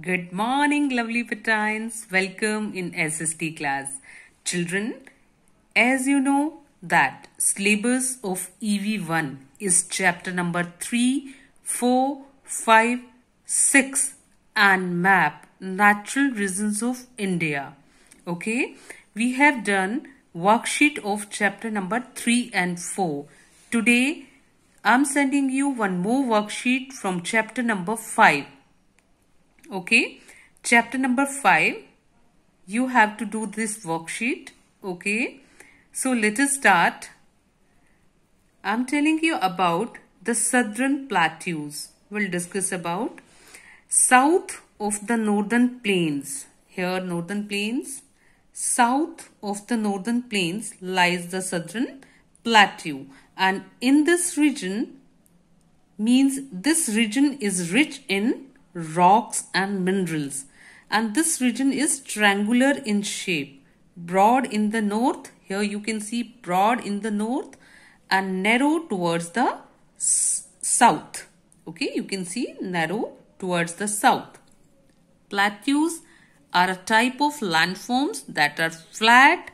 Good morning, lovely patines. Welcome in SST class. Children, as you know that syllabus of EV1 is chapter number 3, 4, 5, 6 and map natural regions of India. Okay, we have done worksheet of chapter number 3 and 4. Today, I'm sending you one more worksheet from chapter number 5 okay chapter number 5 you have to do this worksheet okay so let us start i'm telling you about the southern plateaus we'll discuss about south of the northern plains here northern plains south of the northern plains lies the southern plateau and in this region means this region is rich in rocks and minerals and this region is triangular in shape broad in the north here you can see broad in the north and narrow towards the south okay you can see narrow towards the south plateaus are a type of landforms that are flat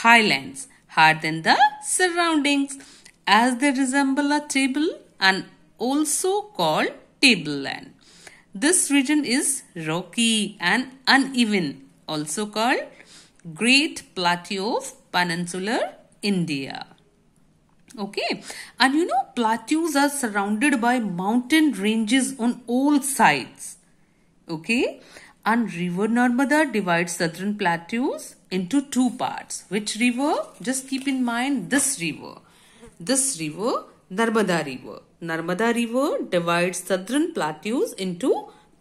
highlands higher than the surroundings as they resemble a table and also called tableland this region is rocky and uneven, also called Great Plateau of Peninsular India. Okay, and you know, plateaus are surrounded by mountain ranges on all sides. Okay, and river Narmada divides southern plateaus into two parts. Which river? Just keep in mind this river. This river Narmada River. Narmada River divides southern plateaus into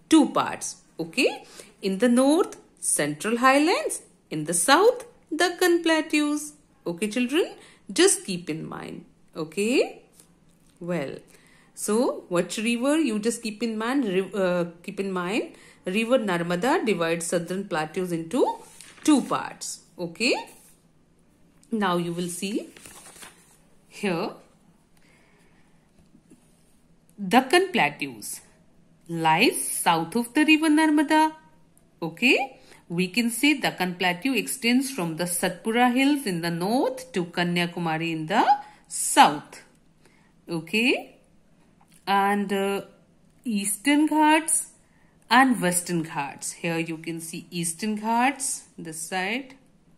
two parts. Okay. In the north, central highlands. In the south, Deccan plateaus. Okay, children. Just keep in mind. Okay. Well, so which river you just keep in mind? Uh, keep in mind, river Narmada divides southern plateaus into two parts. Okay. Now you will see here Deccan Plateaus lies south of the river Narmada. Okay, we can say Deccan Plateau extends from the Satpura Hills in the north to Kanyakumari in the south. Okay, and uh, Eastern Ghats and Western Ghats. Here you can see Eastern Ghats, this side,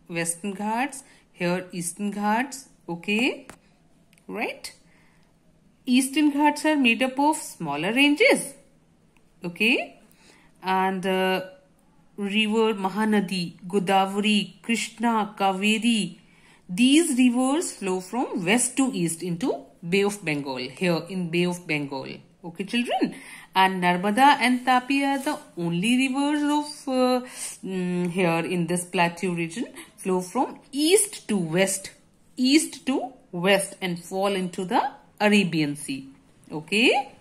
Western Ghats, here Eastern Ghats. Okay, right? eastern ghats are made up of smaller ranges. Okay. And uh, river Mahanadi, Godavari, Krishna, Kaveri. These rivers flow from west to east into Bay of Bengal. Here in Bay of Bengal. Okay children. And Narmada and Tapi are the only rivers of uh, mm, here in this plateau region flow from east to west. East to west and fall into the Arabian Sea. Okay?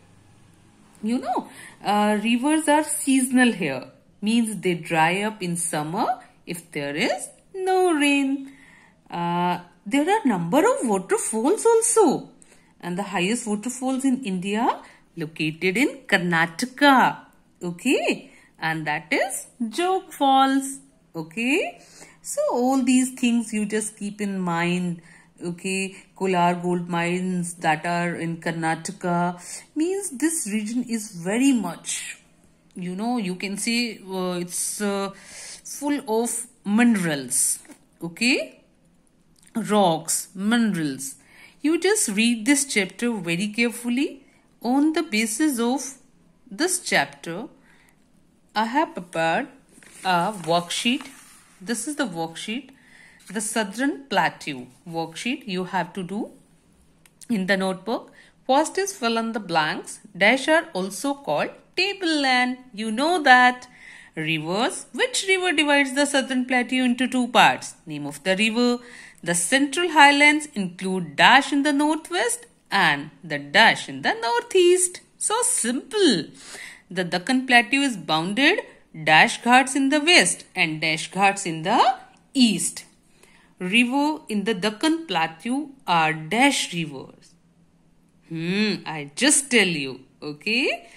You know, uh, rivers are seasonal here. Means they dry up in summer if there is no rain. Uh, there are number of waterfalls also. And the highest waterfalls in India located in Karnataka. Okay? And that is Joke Falls. Okay? So all these things you just keep in mind okay kolar gold mines that are in karnataka means this region is very much you know you can see uh, it's uh, full of minerals okay rocks minerals you just read this chapter very carefully on the basis of this chapter i have prepared a worksheet this is the worksheet the Southern Plateau worksheet you have to do in the notebook. First is fill in the blanks. Dash are also called tableland. You know that. Rivers. Which river divides the Southern Plateau into two parts? Name of the river. The Central Highlands include dash in the northwest and the dash in the northeast. So simple. The Deccan Plateau is bounded dash ghats in the west and dash ghats in the east river in the Deccan Plateau are dash rivers. Hmm, I just tell you, okay?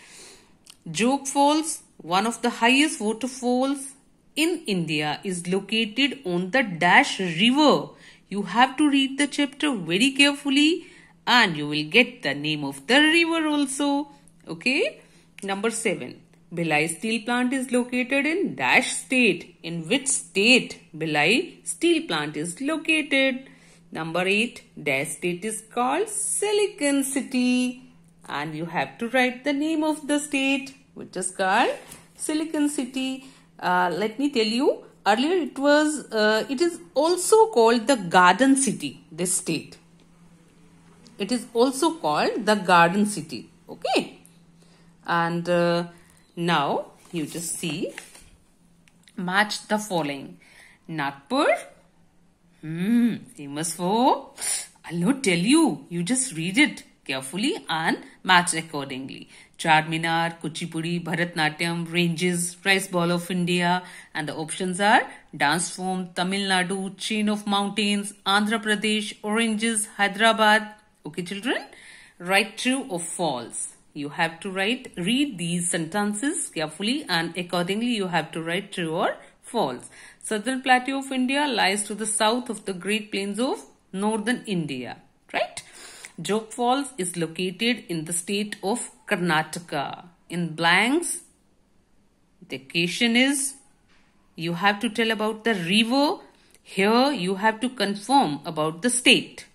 Joke Falls, one of the highest waterfalls in India, is located on the dash river. You have to read the chapter very carefully and you will get the name of the river also, okay? Number 7 Bhilai Steel Plant is located in dash state. In which state Bhilai Steel Plant is located? Number 8. Dash state is called Silicon City. And you have to write the name of the state which is called Silicon City. Uh, let me tell you earlier it was uh, it is also called the garden city this state it is also called the garden city okay and uh, now you just see, match the following. Nagpur, hmm, famous for, I'll not tell you, you just read it carefully and match accordingly. Charminar, Kuchipudi, Bharatnatyam, Ranges, Rice Ball of India and the options are Dance Form, Tamil Nadu, Chain of Mountains, Andhra Pradesh, Oranges, Hyderabad. Okay children? Right, true or false? You have to write, read these sentences carefully and accordingly you have to write true or false. Southern plateau of India lies to the south of the Great Plains of northern India, right? Joke Falls is located in the state of Karnataka. In blanks, the question is, you have to tell about the river. Here, you have to confirm about the state.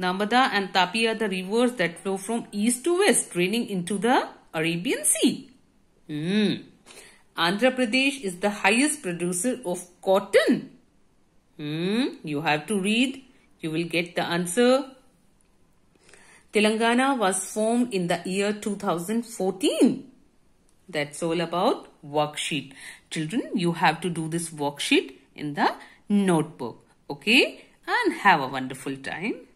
Narmada and Tapi are the rivers that flow from east to west, draining into the Arabian Sea. Mm. Andhra Pradesh is the highest producer of cotton. Mm. You have to read. You will get the answer. Telangana was formed in the year 2014. That's all about worksheet. Children, you have to do this worksheet in the notebook. Okay? And have a wonderful time.